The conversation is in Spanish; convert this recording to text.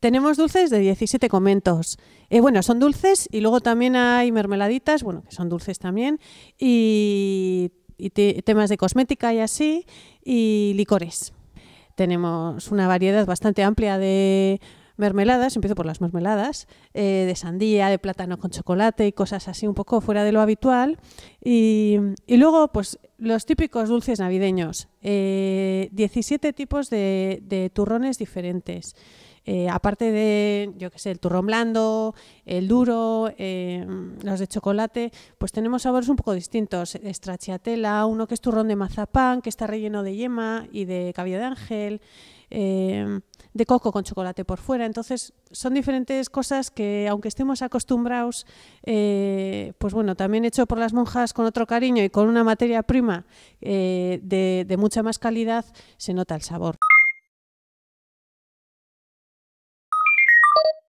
Tenemos dulces de 17 comentos. Eh, bueno, son dulces y luego también hay mermeladitas, bueno, que son dulces también, y, temas de cosmética y así, y licores. Tenemos una variedad bastante amplia de mermeladas, empiezo por las mermeladas, eh, de sandía, de plátano con chocolate y cosas así un poco fuera de lo habitual. Y, luego, pues los típicos dulces navideños, 17 eh, tipos de turrones diferentes. Eh, aparte de, yo qué sé, el turrón blando, el duro, em, los de chocolate, pues tenemos sabores un poco distintos. Estrachiatela, uno que es turrón de mazapán, que está relleno de yema y de cabello de ángel, em, de coco con chocolate por fuera. Entonces, son diferentes cosas que, aunque estemos acostumbrados, eh, pues bueno, también hecho por las monjas con otro cariño y con una materia prima eh, de mucha más calidad, se nota el sabor.